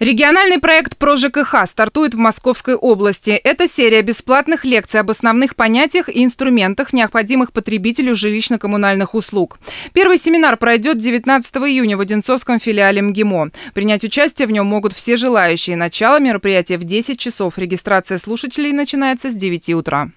Региональный проект про ЖКХ стартует в Московской области. Это серия бесплатных лекций об основных понятиях и инструментах, необходимых потребителю жилищно-коммунальных услуг. Первый семинар пройдет 19 июня в Одинцовском филиале МГИМО. Принять участие в нем могут все желающие. Начало мероприятия в 10 часов. Регистрация слушателей начинается с 9 утра.